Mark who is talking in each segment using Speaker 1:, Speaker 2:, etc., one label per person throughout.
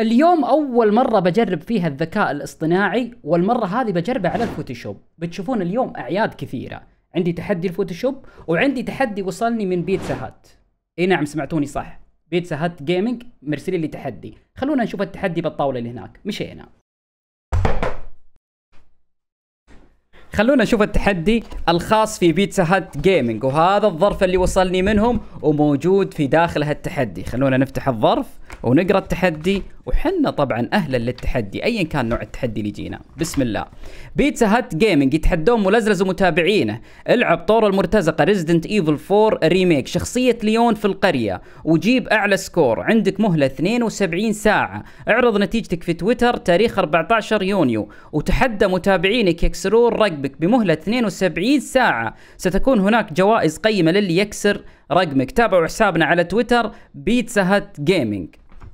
Speaker 1: اليوم اول مره بجرب فيها الذكاء الاصطناعي والمره هذه بجربه على الفوتوشوب بتشوفون اليوم اعياد كثيره عندي تحدي الفوتوشوب وعندي تحدي وصلني من بيتزا هات اي نعم سمعتوني صح بيتزا هات جيمنج مرسلين لي تحدي خلونا نشوف التحدي بالطاوله اللي هناك مشينا خلونا نشوف التحدي الخاص في بيتزا هات جيمنج وهذا الظرف اللي وصلني منهم وموجود في داخل هالتحدي خلونا نفتح الظرف ونقرا التحدي وحنا طبعا اهلا للتحدي ايا كان نوع التحدي اللي يجينا بسم الله بيتزا هات جيمنج يتحدون ملزلز ومتابعينه العب طور المرتزقه ريزدنت ايفل 4 ريميك شخصيه ليون في القريه وجيب اعلى سكور عندك مهله 72 ساعه اعرض نتيجتك في تويتر تاريخ 14 يونيو وتحدى متابعينك يكسرون رقبك بمهله 72 ساعه ستكون هناك جوائز قيمه للي يكسر رقمك تابعوا حسابنا على تويتر بيتزا هات جيمنج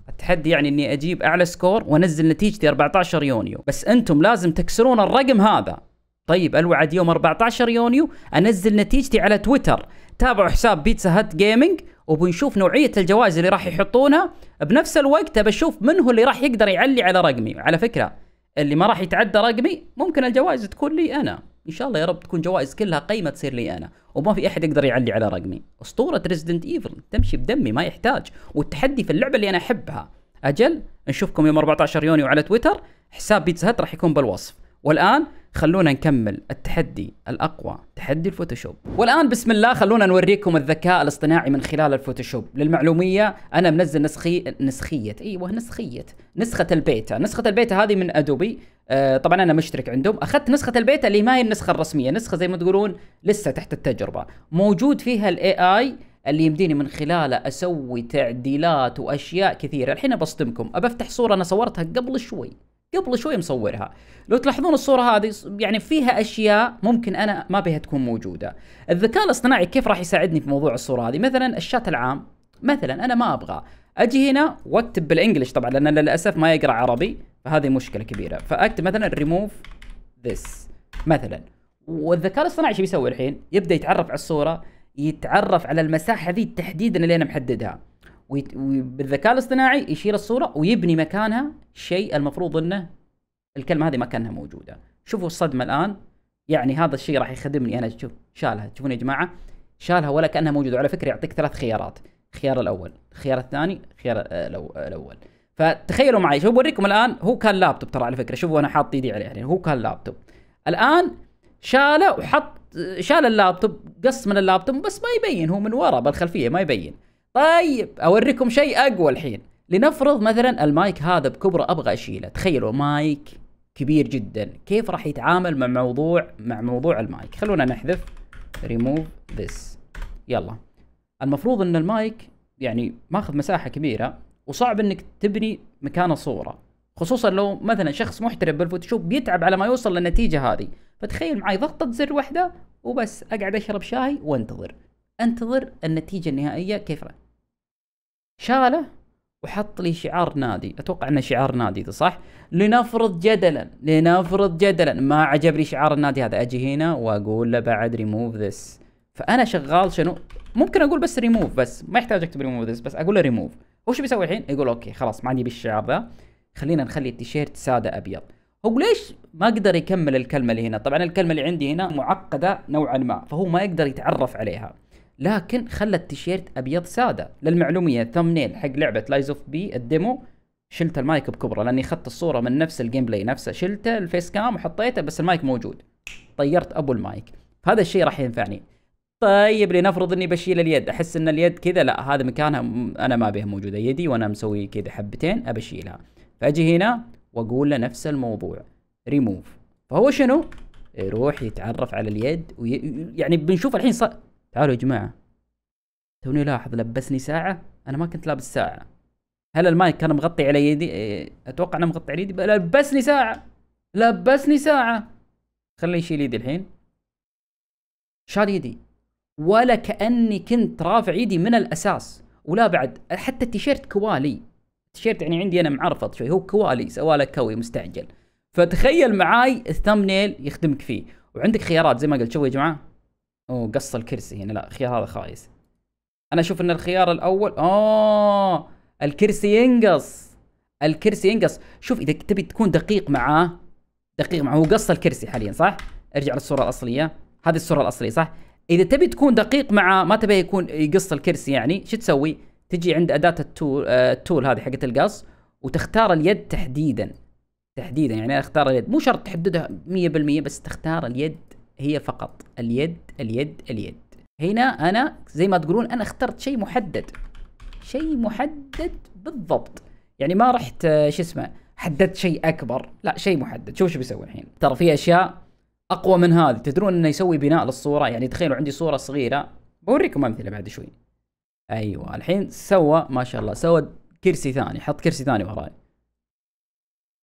Speaker 1: التحدي يعني اني اجيب اعلى سكور وانزل نتيجتي 14 يونيو بس انتم لازم تكسرون الرقم هذا طيب الوعد يوم 14 يونيو انزل نتيجتي على تويتر تابعوا حساب بيتزا هات جيمنج وبنشوف نوعيه الجوائز اللي راح يحطونها بنفس الوقت بشوف من هو اللي راح يقدر يعلي على رقمي على فكره اللي ما راح يتعدى رقمي ممكن الجوائز تكون لي انا ان شاء الله يا رب تكون جوائز كلها قيمه تصير لي انا وما في احد يقدر يعلي على رقمي اسطوره ريزدنت ايفل تمشي بدمي ما يحتاج والتحدي في اللعبه اللي انا احبها اجل نشوفكم يوم 14 يونيو على تويتر حساب بيتزا هات راح يكون بالوصف والان خلونا نكمل التحدي الاقوى تحدي الفوتوشوب والان بسم الله خلونا نوريكم الذكاء الاصطناعي من خلال الفوتوشوب للمعلوميه انا منزل نسخي نسخيه ايوه نسخيه نسخه البيتا نسخه البيتا هذه من ادوبي آه طبعا انا مشترك عندهم اخذت نسخه البيتا اللي ما هي النسخه الرسميه نسخه زي ما تقولون لسه تحت التجربه موجود فيها الاي اي اللي يمديني من خلاله اسوي تعديلات واشياء كثيره الحين بصدمكم افتح صوره انا صورتها قبل شوي قبل شوي مصورها لو تلاحظون الصورة هذه يعني فيها أشياء ممكن أنا ما بها تكون موجودة الذكاء الاصطناعي كيف راح يساعدني في موضوع الصورة هذه مثلا الشات العام مثلا أنا ما أبغى أجي هنا وأكتب بالإنجلش طبعا لأن للأسف ما يقرأ عربي فهذه مشكلة كبيرة فأكتب مثلا ريموف this مثلا والذكاء الاصطناعي شو بيسوي الحين يبدأ يتعرف على الصورة يتعرف على المساحة ذي تحديدا اللي أنا محددها وبالذكاء الاصطناعي يشيل الصوره ويبني مكانها شيء المفروض انه الكلمه هذه ما كانها موجوده شوفوا الصدمه الان يعني هذا الشيء راح يخدمني انا شوف شالها تشوفون يا جماعه شالها ولا كانها موجوده وعلى فكره يعطيك ثلاث خيارات الخيار الاول الخيار الثاني الخيار الاول فتخيلوا معي شوف بوريكم الان هو كان لابتوب ترى على فكره شوفوا انا حاط ايدي عليه يعني هو كان لابتوب الان شاله وحط شال اللابتوب قص من اللابتوب بس ما يبين هو من وراء بالخلفيه ما يبين طيب اوريكم شيء اقوى الحين لنفرض مثلا المايك هذا بكبره ابغى اشيله تخيلوا مايك كبير جدا كيف راح يتعامل مع موضوع مع موضوع المايك خلونا نحذف ريموف ذس يلا المفروض ان المايك يعني ماخذ مساحه كبيره وصعب انك تبني مكانه صوره خصوصا لو مثلا شخص محترف بالفوتوشوب بيتعب على ما يوصل للنتيجه هذه فتخيل معي ضغطه زر واحده وبس اقعد اشرب شاي وانتظر انتظر النتيجه النهائيه كيف رأي. شاله وحط لي شعار نادي اتوقع انه شعار نادي ده صح لنفرض جدلا لنفرض جدلا ما عجبني شعار النادي هذا اجي هنا واقول له بعد ريموف ذس فانا شغال شنو ممكن اقول بس ريموف بس ما يحتاج اكتب ريموف ذس بس اقول له ريموف وش بيسوي الحين يقول اوكي خلاص ما عندي بالشعار ذا خلينا نخلي التيشيرت ساده ابيض هو ليش ما قدر يكمل الكلمه اللي هنا طبعا الكلمه اللي عندي هنا معقده نوعا ما فهو ما يقدر يتعرف عليها لكن خلى التيشيرت ابيض ساده للمعلوميه الثمنيل حق لعبه لايز اوف بي الديمو شلت المايك بكبره لاني اخذت الصوره من نفس الجيم بلاي نفسه شلته الفيس كام وحطيته بس المايك موجود طيرت ابو المايك هذا الشيء راح ينفعني طيب لنفرض اني بشيل اليد احس ان اليد كذا لا هذا مكانها انا ما بها موجوده يدي وانا مسوي كذا حبتين ابشيلها فاجي هنا واقول له نفس الموضوع ريموف فهو شنو يروح يتعرف على اليد وي... يعني بنشوف الحين صار تعالوا يا جماعة توني لاحظ لبسني ساعة أنا ما كنت لابس ساعة هل المايك كان مغطي على يدي إيه، أتوقع أنه مغطي على يدي لبسني ساعة لبسني ساعة خليه يشيل يدي الحين شال يدي ولا كأني كنت رافع يدي من الأساس ولا بعد حتى التيشيرت كوالي التيشيرت يعني عندي أنا معرفط شوي هو كوالي سوالك كوي مستعجل فتخيل معاي الثمنيل يخدمك فيه وعندك خيارات زي ما قلت شوفوا يا جماعه اوه قص الكرسي هنا لا الخيار هذا خايس انا اشوف ان الخيار الاول اوه الكرسي ينقص الكرسي ينقص شوف اذا تبي تكون دقيق معاه دقيق معاه هو قص الكرسي حاليا صح ارجع للصوره الاصليه هذه الصوره الاصليه صح اذا تبي تكون دقيق معاه ما تبي يكون يقص الكرسي يعني شو تسوي تجي عند اداه التول آه التول هذه حقت القص وتختار اليد تحديدا تحديدا يعني اختار اليد مو شرط تحددها 100% بس تختار اليد هي فقط اليد اليد اليد هنا انا زي ما تقولون انا اخترت شيء محدد شيء محدد بالضبط يعني ما رحت آه، شو اسمه حددت شيء اكبر لا شيء محدد شوف شو بيسوي الحين ترى في اشياء اقوى من هذه تدرون انه يسوي بناء للصوره يعني تخيلوا عندي صوره صغيره بوريكم امثله بعد شوي ايوه الحين سوى ما شاء الله سوى كرسي ثاني حط كرسي ثاني وراي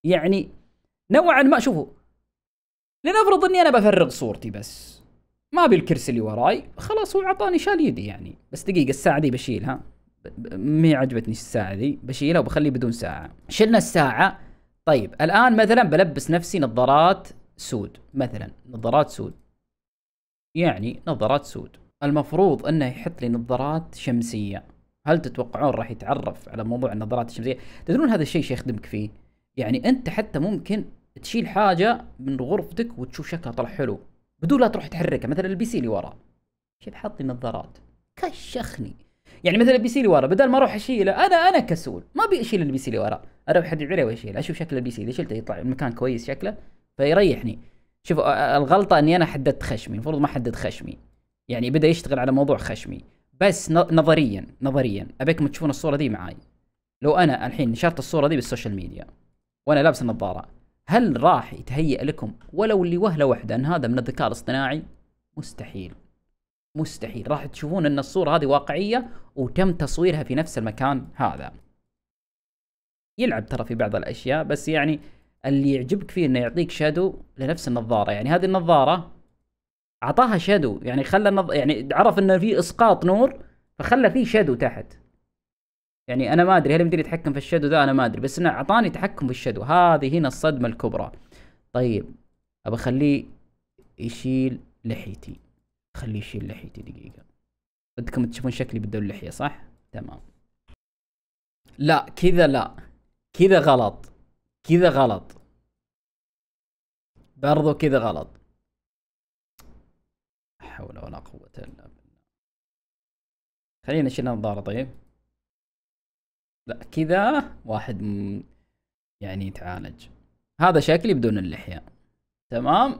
Speaker 1: يعني نوعا ما شوفوا لنفرض اني انا بفرغ صورتي بس ما ابي الكرسي اللي وراي خلاص هو عطاني شال يدي يعني بس دقيقه الساعه دي بشيلها مي عجبتني الساعه ذي بشيلها وبخليه بدون ساعه شلنا الساعه طيب الان مثلا بلبس نفسي نظارات سود مثلا نظارات سود يعني نظارات سود المفروض انه يحط لي نظارات شمسيه هل تتوقعون راح يتعرف على موضوع النظارات الشمسيه تدرون هذا الشيء شيخدمك فيه يعني انت حتى ممكن تشيل حاجه من غرفتك وتشوف شكلها طلع حلو بدون لا تروح تحركها مثلا البي سي اللي ورا شوف حطي نظارات كشخني يعني مثلا البي سي اللي ورا بدل ما اروح اشيله انا انا كسول ما ابي اشيل البي سي اللي ورا اروح حد عليه واشيله اشوف شكل البي سي اللي شلته يطلع المكان كويس شكله فيريحني شوف الغلطه اني انا حددت خشمي المفروض ما حدد خشمي يعني بدا يشتغل على موضوع خشمي بس نظريا نظريا ابيكم تشوفون الصوره دي معاي لو انا الحين نشرت الصوره دي بالسوشيال ميديا وانا لابس النظاره هل راح يتهيأ لكم ولو اللي وهله واحده ان هذا من الذكاء الاصطناعي؟ مستحيل. مستحيل راح تشوفون ان الصوره هذه واقعيه وتم تصويرها في نفس المكان هذا. يلعب ترى في بعض الاشياء بس يعني اللي يعجبك فيه انه يعطيك شادو لنفس النظاره يعني هذه النظاره اعطاها شادو يعني خلى النظ... يعني عرف انه في اسقاط نور فخلى فيه شادو تحت يعني انا ما ادري هل يمديني اتحكم في الشادو ذا انا ما ادري بس انه اعطاني تحكم في الشادو هذه هنا الصدمه الكبرى طيب ابى اخليه يشيل لحيتي خليه يشيل لحيتي دقيقه بدكم تشوفون شكلي بدون لحيه صح تمام لا كذا لا كذا غلط كذا غلط برضو كذا غلط حول ولا قوة إلا بالله خلينا نشيل النظارة طيب لا كذا واحد م... يعني يتعالج هذا شكلي بدون اللحية تمام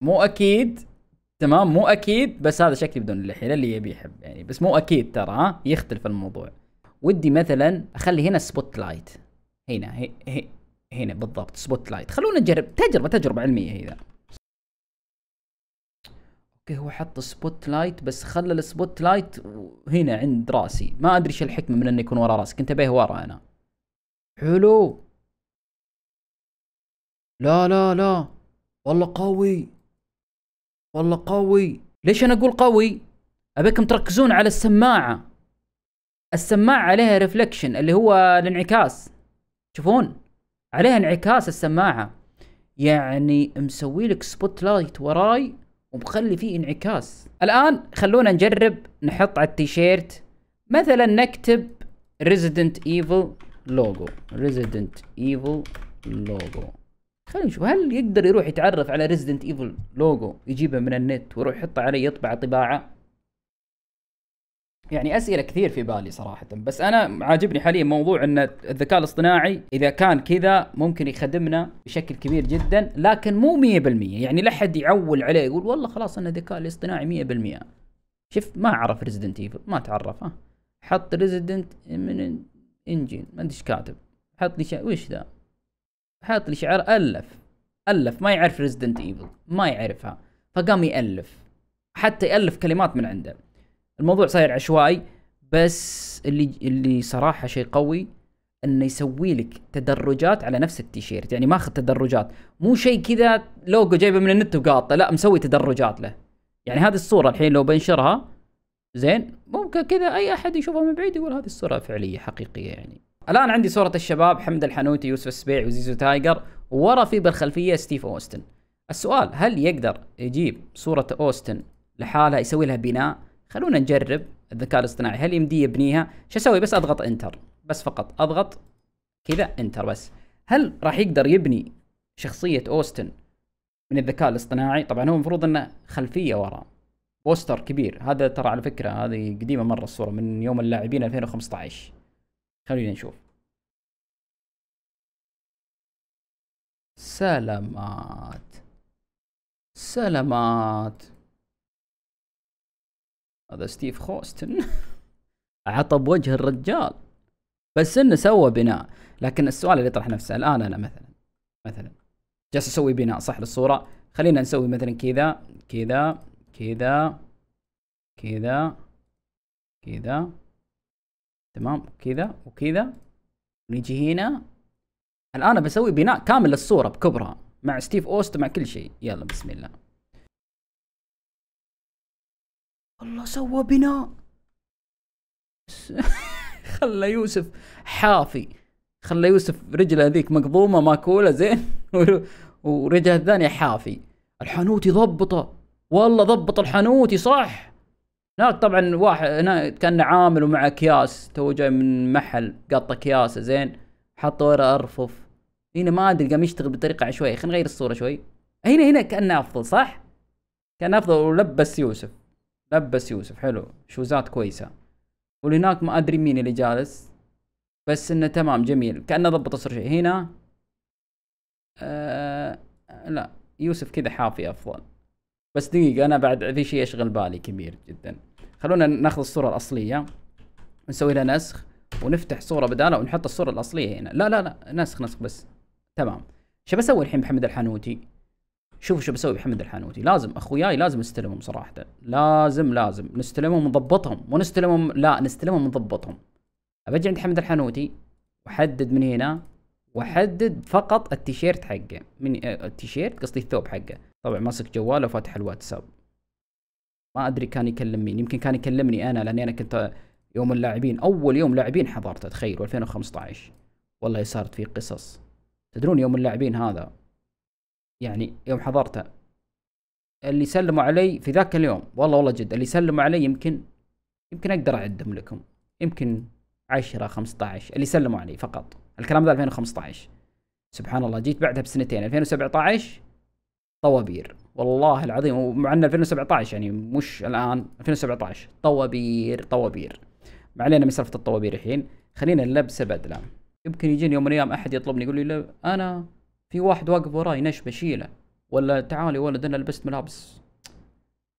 Speaker 1: مو أكيد تمام مو أكيد بس هذا شكلي بدون اللحية للي يبي يحب يعني بس مو أكيد ترى ها يختلف الموضوع ودي مثلا أخلي هنا سبوت لايت هنا هي هي هنا بالضبط سبوت لايت خلونا نجرب تجربة تجربة علمية هي اوكي هو حط سبوت لايت بس خلى السبوت لايت هنا عند راسي ما ادري ايش الحكمه من انه يكون ورا راسك كنت ابيه ورا انا حلو لا لا لا والله قوي والله قوي ليش انا اقول قوي ابيكم تركزون على السماعه السماعه عليها ريفلكشن اللي هو الانعكاس تشوفون عليها انعكاس السماعه يعني مسوي لك سبوت لايت وراي ومخلي فيه انعكاس الان خلونا نجرب نحط على التيشيرت مثلا نكتب ريزيدنت ايفل لوجو ريزيدنت ايفل لوجو خلينا نشوف هل يقدر يروح يتعرف على ريزيدنت ايفل لوجو يجيبه من النت ويروح يحطه عليه يطبع طباعه يعني اسئله كثير في بالي صراحه بس انا عاجبني حاليا موضوع ان الذكاء الاصطناعي اذا كان كذا ممكن يخدمنا بشكل كبير جدا لكن مو 100% يعني لا حد يعول عليه يقول والله خلاص ان الذكاء الاصطناعي 100% شوف ما عرف ريزدنت ايفل ما تعرف ها حط ريزدنت من انجين ما ادري ايش كاتب حط لي شا... وش ذا حط لي شعار الف الف ما يعرف ريزدنت ايفل ما يعرفها فقام يالف حتى يالف كلمات من عنده الموضوع صاير عشوائي بس اللي اللي صراحه شيء قوي انه يسوي لك تدرجات على نفس التيشيرت يعني ماخذ تدرجات مو شيء كذا لوجو جايبه من النت وقاطه لا مسوي تدرجات له يعني هذه الصوره الحين لو بنشرها زين ممكن كذا اي احد يشوفها من بعيد يقول هذه الصوره فعليه حقيقيه يعني الان عندي صوره الشباب حمد الحنوتي يوسف السبيع وزيزو تايجر وورا في بالخلفيه ستيف اوستن السؤال هل يقدر يجيب صوره اوستن لحالها يسوي لها بناء خلونا نجرب الذكاء الاصطناعي هل يمدي يبنيها شو اسوي بس اضغط انتر بس فقط اضغط كذا انتر بس هل راح يقدر يبني شخصيه اوستن من الذكاء الاصطناعي طبعا هو المفروض انه خلفيه ورا بوستر كبير هذا ترى على فكره هذه قديمه مره الصوره من يوم اللاعبين 2015 خلينا نشوف سلامات سلامات هذا ستيف خوستن عطب وجه الرجال بس انه سوى بناء لكن السؤال اللي يطرح نفسه الان انا مثلا مثلا جالس اسوي بناء صح للصوره خلينا نسوي مثلا كذا كذا كذا كذا كذا تمام كذا وكذا نجي هنا الان بسوي بناء كامل للصوره بكبرها مع ستيف اوست مع كل شيء يلا بسم الله الله سوى بناء خلى يوسف حافي خلى يوسف رجله ذيك مقضومه ماكوله زين ورجله الثانيه حافي الحانوتي ضبطه والله ضبط الحانوتي صح هناك طبعا واحد هنا كان عامل ومع اكياس تو جاي من محل قط اكياسه زين حط ورا ارفف هنا ما ادري قام يشتغل بطريقه عشوائيه خلينا نغير الصوره شوي هنا هنا كان افضل صح كان افضل ولبس يوسف لبس يوسف حلو شوزات كويسة ولهناك ما ادري مين اللي جالس بس انه تمام جميل كانه ضبط اصر شيء هنا آه لا يوسف كذا حافي افضل بس دقيقة انا بعد في شيء يشغل بالي كبير جدا خلونا ناخذ الصورة الاصلية نسوي لها نسخ ونفتح صورة بدالها ونحط الصورة الاصلية هنا لا لا لا نسخ نسخ بس تمام شو بسوي الحين محمد الحانوتي شوفوا شو بسوي بحمد الحانوتي لازم اخوياي لازم نستلمهم صراحه لازم لازم نستلمهم ونضبطهم مو نستلمهم لا نستلمهم ونضبطهم ابجي عند حمد الحانوتي واحدد من هنا واحدد فقط التيشيرت حقه من آه، التيشيرت قصدي الثوب حقه طبعا ماسك جواله وفاتح الواتساب ما ادري كان يكلم مين يمكن كان يكلمني انا لاني انا كنت يوم اللاعبين اول يوم لاعبين حضرته تخيل 2015 والله صارت في قصص تدرون يوم اللاعبين هذا يعني يوم حضرته اللي سلموا علي في ذاك اليوم والله والله جد اللي سلموا علي يمكن يمكن اقدر اعدهم لكم يمكن 10 15 اللي سلموا علي فقط الكلام ذا 2015 سبحان الله جيت بعدها بسنتين 2017 طوابير والله العظيم ومع ان 2017 يعني مش الان 2017 طوابير طوابير ما علينا من سالفه الطوابير الحين خلينا نلبسه بدله يمكن يجيني يوم من الايام احد يطلبني يقول لي انا في واحد واقف وراي نش بشيله ولا تعالي ولد انا لبست ملابس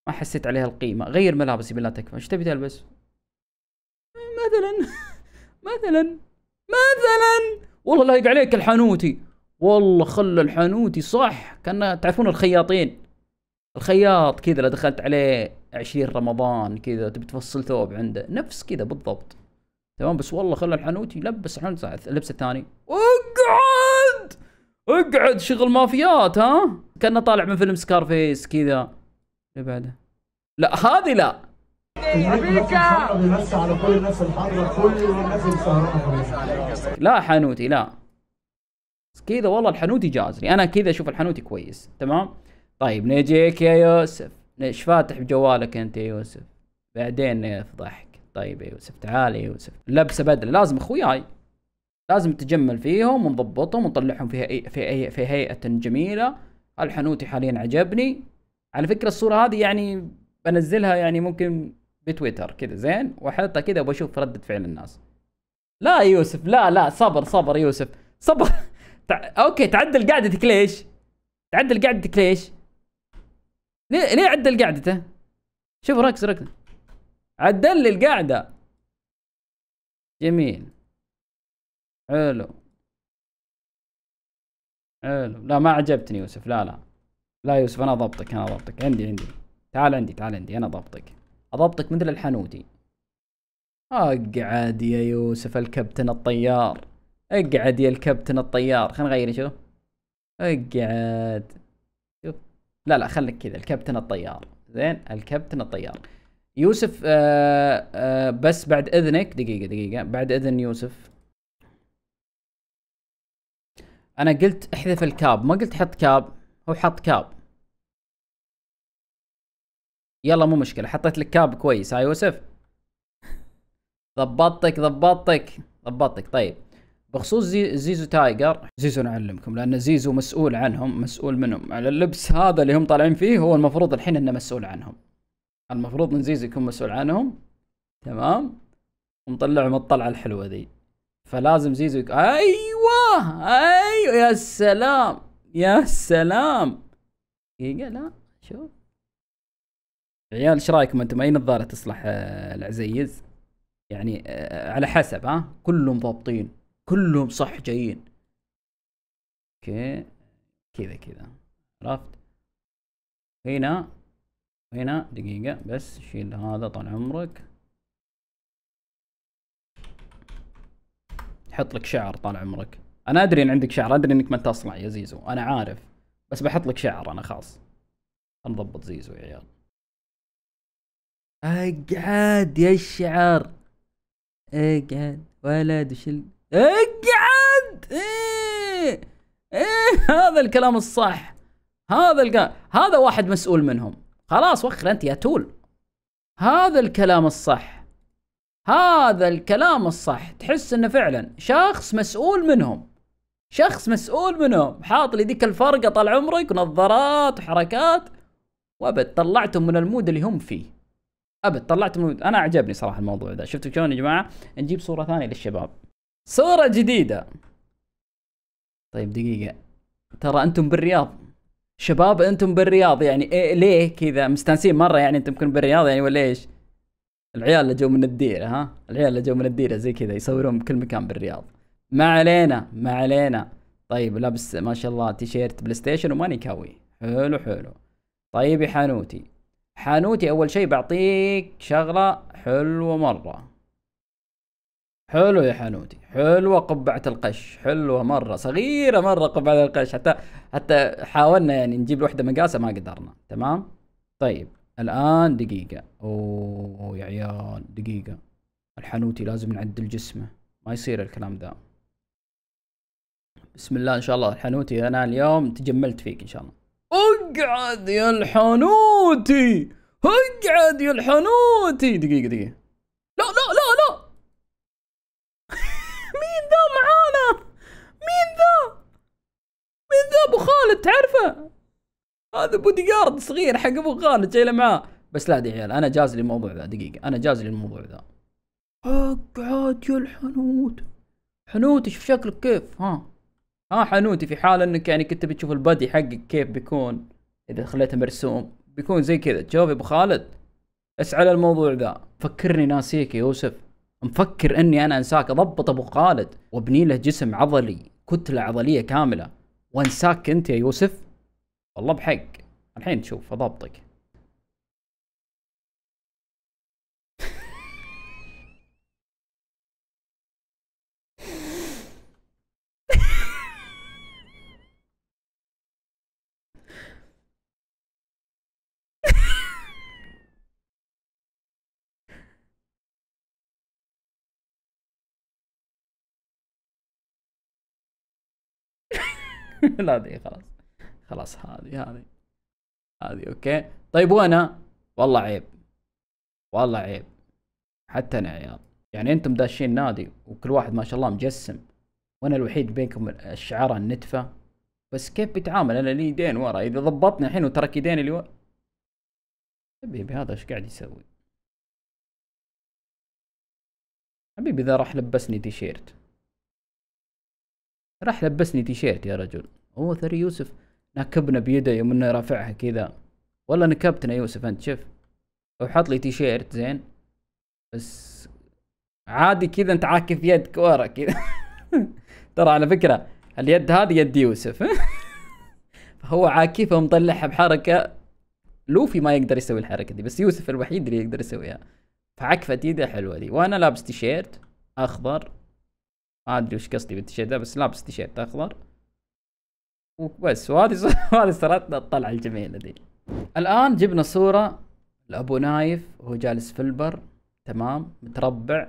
Speaker 1: ما حسيت عليها القيمه غير ملابسي بالله تكفى ايش تبي تلبس مثلا مثلا مثلا والله لايق عليك الحانوتي والله خلى الحانوتي صح كان تعرفون الخياطين الخياط كذا لو دخلت عليه عشرين رمضان كذا تبي تفصل ثوب عنده نفس كذا بالضبط تمام بس والله خلى الحانوتي لبس اللبس لبسه ثاني اقعد شغل مافيات ها كانه طالع من فيلم سكارفيس كذا اللي بعده لا هذه لا لا حانوتي لا كذا والله الحانوتي جازني انا كذا اشوف الحانوتي كويس تمام طيب نجيك يا يوسف ايش فاتح بجوالك انت يا يوسف بعدين نفضحك طيب يا يوسف تعال يا يوسف لبسه بدله لازم اخوياي لازم تجمل فيهم ونضبطهم ونطلعهم في في, هيئة في هيئة جميلة الحنوتي حاليا عجبني على فكرة الصورة هذه يعني بنزلها يعني ممكن بتويتر كذا زين واحطها كذا وبشوف ردة فعل الناس لا يوسف لا لا صبر صبر يوسف صبر تع... اوكي تعدل قعدتك ليش؟ تعدل قعدتك ليش؟ ليه ليه عدل قعدته؟ شوف ركز ركز عدل لي القعده جميل حلو حلو لا ما عجبتني يوسف لا لا لا يوسف انا ضبطك انا ضبطك عندي عندي تعال عندي تعال عندي انا ضبطك اضبطك مثل الحنودي اقعد يا يوسف الكابتن الطيار اقعد يا الكابتن الطيار خلينا نغير شو اقعد شوف لا لا خليك كذا الكابتن الطيار زين الكابتن الطيار يوسف آآ آه، آآ آه، بس بعد اذنك دقيقه دقيقه بعد اذن يوسف انا قلت احذف الكاب ما قلت حط كاب هو حط كاب يلا مو مشكله حطيت لك كاب كويس ها يوسف ضبطتك ضبطتك ضبطتك طيب بخصوص زي زيزو تايجر زيزو نعلمكم لان زيزو مسؤول عنهم مسؤول منهم على اللبس هذا اللي هم طالعين فيه هو المفروض الحين انه مسؤول عنهم المفروض ان زيزو يكون مسؤول عنهم تمام ومطلعهم الطلعه الحلوه ذي فلازم زيزو يك... ايوه ايوه يا سلام يا سلام دقيقة لا شوف عيال ايش رايكم انتم اي نظارة تصلح آه، العزيز؟ يعني آه، على حسب ها كلهم ضابطين كلهم صح جايين اوكي كذا كذا عرفت هنا هنا دقيقة بس شيل هذا طال عمرك حط لك شعر طال عمرك انا ادري ان عندك شعر ادري انك ما انت اصلع يا زيزو انا عارف بس بحط لك شعر انا خاص نضبط زيزو يا عيال اقعد يا الشعر اقعد ولد وش اقعد ايه ايه هذا الكلام الصح هذا الك... هذا واحد مسؤول منهم خلاص وخر انت يا تول هذا الكلام الصح هذا الكلام الصح تحس انه فعلا شخص مسؤول منهم شخص مسؤول منهم حاط لي ذيك الفرقه طال عمرك ونظارات وحركات وابد طلعتهم من المود اللي هم فيه ابد طلعتهم من المود انا عجبني صراحه الموضوع ذا شفتوا شلون يا جماعه نجيب صوره ثانيه للشباب صوره جديده طيب دقيقه ترى انتم بالرياض شباب انتم بالرياض يعني إيه ليه كذا مستانسين مره يعني انتم كن بالرياض يعني ولا ايش العيال اللي جو من الديره ها العيال اللي جو من الديره زي كذا يصورون بكل مكان بالرياض ما علينا ما علينا طيب لابس ما شاء الله تيشيرت بلاي ستيشن وماني كاوي حلو حلو طيب يا حانوتي حانوتي اول شيء بعطيك شغله حلوه مره حلو يا حانوتي حلوه قبعه القش حلوه مره صغيره مره قبعه القش حتى حتى حاولنا يعني نجيب لوحده مقاسه ما قدرنا تمام طيب الان دقيقة اوه يا عيال دقيقة الحانوتي لازم نعدل جسمه ما يصير الكلام ذا بسم الله ان شاء الله الحانوتي انا اليوم تجملت فيك ان شاء الله اقعد يا الحانوتي اقعد يا الحانوتي دقيقة دقيقة لا لا لا لا مين ذا معانا مين ذا مين ذا ابو خالد تعرفه هذا بودي جارد صغير حق ابو خالد شايله معاه بس لا دي عيال انا جاز لي الموضوع ذا دقيقه انا جاز الموضوع ذا اقعد يا الحنوت حنوتي شوف شكلك كيف ها ها حنوتي في حال انك يعني كنت بتشوف البادي حقك كيف بيكون اذا خليته مرسوم بيكون زي كذا تشوف ابو خالد اسعى الموضوع ذا فكرني ناسيك يا يوسف مفكر اني انا انساك اضبط ابو خالد وابني له جسم عضلي كتله عضليه كامله وانساك انت يا يوسف والله بحق الحين تشوف اضبطك لا دي خلاص خلاص هذه هذه هذه اوكي طيب وانا والله عيب والله عيب حتى انا عيال يعني انتم داشين نادي وكل واحد ما شاء الله مجسم وانا الوحيد بينكم الشعارة النتفه بس كيف بتعامل انا لي يدين ورا اذا ضبطني الحين وترك يدين اللي ورا حبيبي هذا ايش قاعد يسوي حبيبي اذا راح لبسني تيشيرت راح لبسني تيشيرت يا رجل هو ثري يوسف نكبنا بيده يوم انه رافعها كذا والله نكبتنا يوسف انت شوف او حط لي تيشيرت زين بس عادي كذا انت عاكف يدك ورا كذا ترى على فكره اليد هذه يد يوسف فهو عاكفها ومطلعها بحركه لوفي ما يقدر يسوي الحركه دي بس يوسف الوحيد اللي يقدر يسويها فعكفه ايده حلوه دي وانا لابس تيشيرت اخضر ما ادري وش قصدي بالتيشيرت ده بس لابس تيشيرت اخضر وبس وهذه هذه صارت الطلعه الجميله دي الان جبنا صوره لابو نايف وهو جالس في البر تمام متربع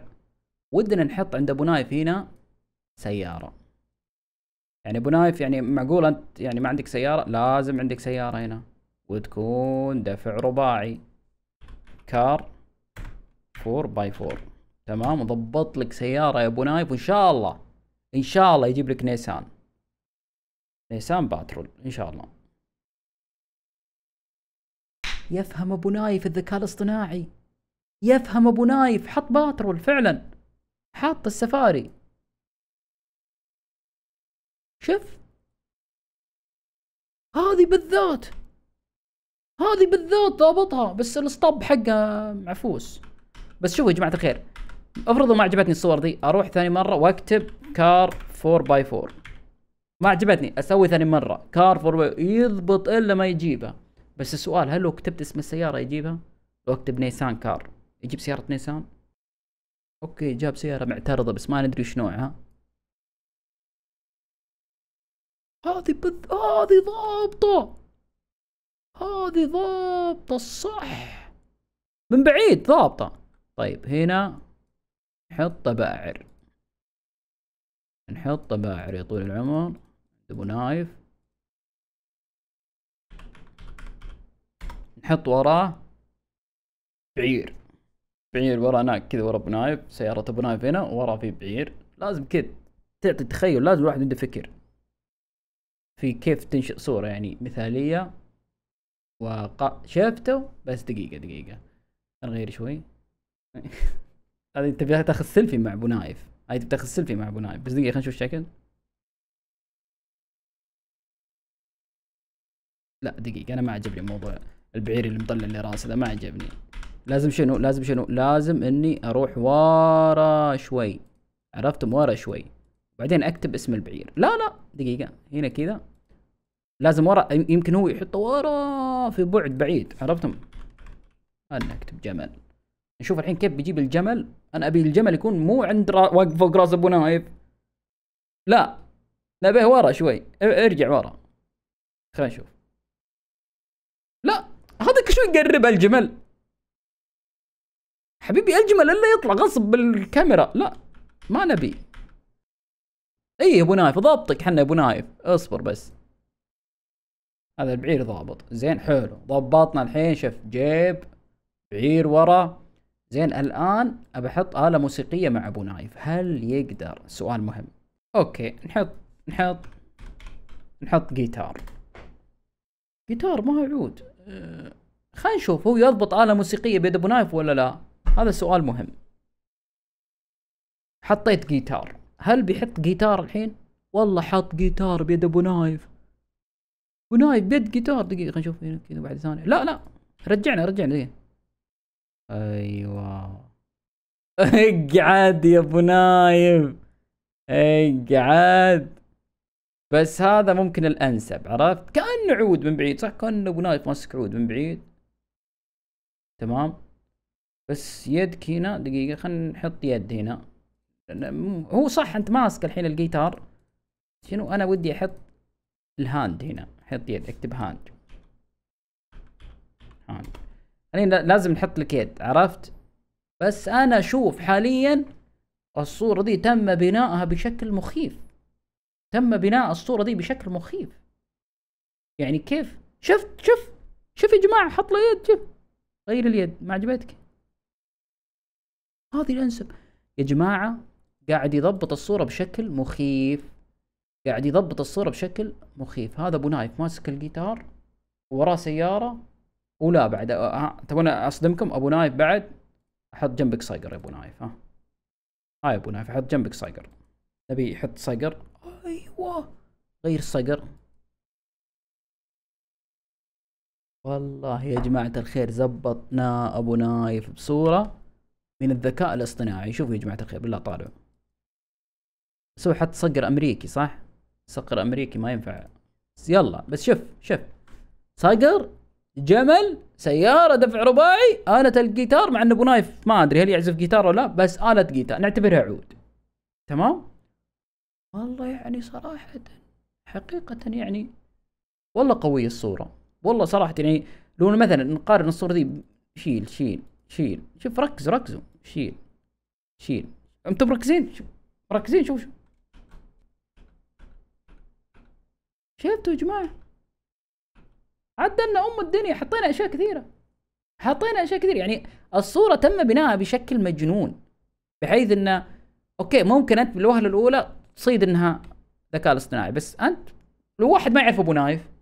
Speaker 1: ودنا نحط عند ابو نايف هنا سياره يعني ابو نايف يعني معقول انت يعني ما عندك سياره لازم عندك سياره هنا وتكون دفع رباعي كار 4 باي 4 تمام وضبط لك سياره يا ابو نايف وان شاء الله ان شاء الله يجيب لك نيسان نيسان باترول ان شاء الله يفهم ابو نايف الذكاء الاصطناعي يفهم ابو نايف حط باترول فعلا حط السفاري شوف هذه بالذات هذه بالذات ضابطها بس الاسطب حقه معفوس بس شوفوا يا جماعه الخير افرضوا ما عجبتني الصور دي اروح ثاني مره واكتب كار 4 باي 4 ما عجبتني اسوي ثاني مره كارفور يضبط الا ما يجيبها بس السؤال هل لو كتبت اسم السياره يجيبها لو اكتب نيسان كار يجيب سياره نيسان اوكي جاب سياره معترضه بس ما ندري ايش نوعها هذه بذ... هذه ضابطه هذه ضابطه الصح من بعيد ضابطه طيب هنا نحط باعر نحط باعر يا طول العمر نايف نحط وراه بعير بعير ورا هناك كذا ورا ابو نايف سيارة ابو نايف هنا ورا في بعير لازم كذا تعطي تخيل لازم الواحد عنده فكر في كيف تنشئ صورة يعني مثالية وقا شفته بس دقيقة دقيقة نغير شوي هذه تبي تاخذ سيلفي مع ابو نايف هاي تبي تاخذ سيلفي مع ابو نايف بس دقيقة خلينا نشوف الشكل لا دقيقة أنا ما عجبني موضوع البعير اللي مطلع لي راسه ذا ما عجبني لازم شنو لازم شنو لازم إني أروح ورا شوي عرفتم ورا شوي بعدين أكتب اسم البعير لا لا دقيقة هنا كذا لازم ورا يمكن هو يحطه ورا في بعد بعيد عرفتم خلنا أكتب جمل نشوف الحين كيف بيجيب الجمل أنا أبي الجمل يكون مو عند را... واقف فوق راس أبو نايف لا نبيه ورا شوي ارجع ورا خلينا نشوف شو يقرب الجمل حبيبي الجمل الا يطلع غصب بالكاميرا لا ما نبي اي ابو نايف ضابطك حنا ابو نايف اصبر بس هذا البعير ضابط زين حلو ضبطنا الحين شف جيب بعير ورا زين الان ابى احط اله موسيقيه مع ابو نايف هل يقدر سؤال مهم اوكي نحط نحط نحط جيتار جيتار ما هو عود أه خلينا نشوف هو يضبط آلة موسيقية بيد أبو نايف ولا لا هذا سؤال مهم حطيت جيتار هل بيحط جيتار الحين والله حط جيتار بيد أبو نايف أبو نايف بيد جيتار دقيقة خلينا نشوف كذا بعد ثانية لا لا رجعنا رجعنا دقيقة أيوه اقعد يا أبو نايف اقعد بس هذا ممكن الانسب عرفت كانه عود من بعيد صح كانه ابو نايف ماسك عود من بعيد تمام بس يدك هنا دقيقة خلينا نحط يد هنا هو صح انت ماسك الحين الجيتار شنو انا ودي احط الهاند هنا حط يد اكتب هاند هاند خلينا لازم نحط لك يد عرفت بس انا اشوف حاليا الصورة دي تم بنائها بشكل مخيف تم بناء الصورة دي بشكل مخيف يعني كيف شفت شفت شوف يا جماعة حط له يد شفت غير اليد ما عجبتك هذه الانسب يا جماعه قاعد يضبط الصوره بشكل مخيف قاعد يضبط الصوره بشكل مخيف هذا ابو نايف ماسك الجيتار وراه سياره ولا بعد تبون اصدمكم ابو نايف بعد احط جنبك صقر يا ابو نايف ها هاي ابو نايف احط جنبك صقر نبي يحط صقر ايوه غير الصقر والله يا جماعة الخير زبطنا أبو نايف بصورة من الذكاء الاصطناعي شوفوا يا جماعة الخير بالله طالعوا بس هو حط صقر أمريكي صح؟ صقر أمريكي ما ينفع يلا بس شوف شوف صقر جمل سيارة دفع رباعي آلة الجيتار مع أن أبو نايف ما أدري هل يعزف جيتار ولا لا بس آلة جيتار نعتبرها عود تمام؟ والله يعني صراحة حقيقة يعني والله قوية الصورة والله صراحه يعني لو مثلا نقارن الصوره دي شيل شيل شيل شوف ركز ركزوا شيل شيل انتم مركزين شوف مركزين شوف شوف شفتوا يا جماعه عدلنا ام الدنيا حطينا اشياء كثيره حطينا اشياء كثيرة يعني الصوره تم بناءها بشكل مجنون بحيث انه اوكي ممكن انت بالوهله الاولى تصيد انها ذكاء اصطناعي بس انت لو واحد ما يعرف ابو نايف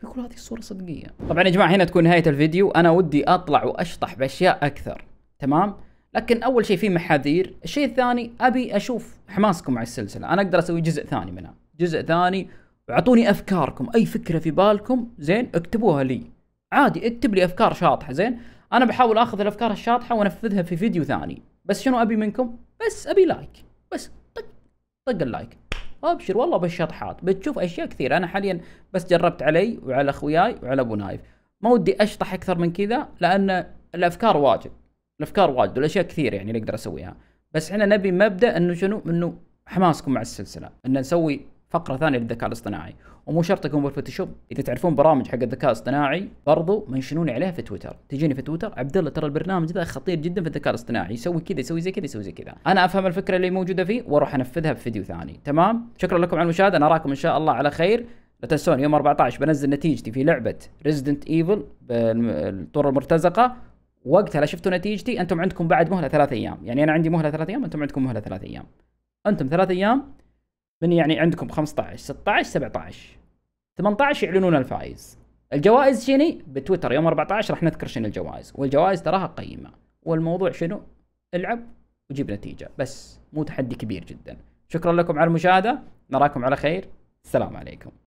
Speaker 1: بيقول هذه الصورة صدقية طبعا يا جماعة هنا تكون نهاية الفيديو أنا ودي أطلع وأشطح بأشياء أكثر تمام لكن أول شيء في محاذير الشيء الثاني أبي أشوف حماسكم على السلسلة أنا أقدر أسوي جزء ثاني منها جزء ثاني واعطوني افكاركم اي فكره في بالكم زين اكتبوها لي عادي اكتب لي افكار شاطحه زين انا بحاول اخذ الافكار الشاطحه وانفذها في فيديو ثاني بس شنو ابي منكم بس ابي لايك بس طق طق اللايك ابشر والله بالشطحات بتشوف اشياء كثير انا حاليا بس جربت علي وعلى اخوياي وعلى ابو نايف ما ودي اشطح اكثر من كذا لان الافكار واجد الافكار واجد والاشياء كثير يعني نقدر اسويها بس احنا نبي مبدا انه شنو انه حماسكم مع السلسله ان نسوي فقره ثانيه للذكاء الاصطناعي ومو شرط يكون بالفوتوشوب اذا تعرفون برامج حق الذكاء الاصطناعي برضو منشنوني عليها في تويتر تجيني في تويتر عبد الله ترى البرنامج ذا خطير جدا في الذكاء الاصطناعي يسوي كذا يسوي زي كذا يسوي زي كذا انا افهم الفكره اللي موجوده فيه واروح انفذها في فيديو ثاني تمام شكرا لكم على المشاهده نراكم ان شاء الله على خير لا تنسون يوم 14 بنزل نتيجتي في لعبه ريزدنت ايفل بالطور المرتزقه وقتها لا شفتوا نتيجتي انتم عندكم بعد مهله ثلاث ايام يعني انا عندي مهله ثلاث ايام انتم عندكم مهله ثلاث ايام انتم ثلاث ايام من يعني عندكم 15 16 17 18 يعلنون الفائز الجوائز شني بتويتر يوم 14 راح نذكر شنو الجوائز والجوائز تراها قيمه والموضوع شنو العب وجيب نتيجه بس مو تحدي كبير جدا شكرا لكم على المشاهده نراكم على خير السلام عليكم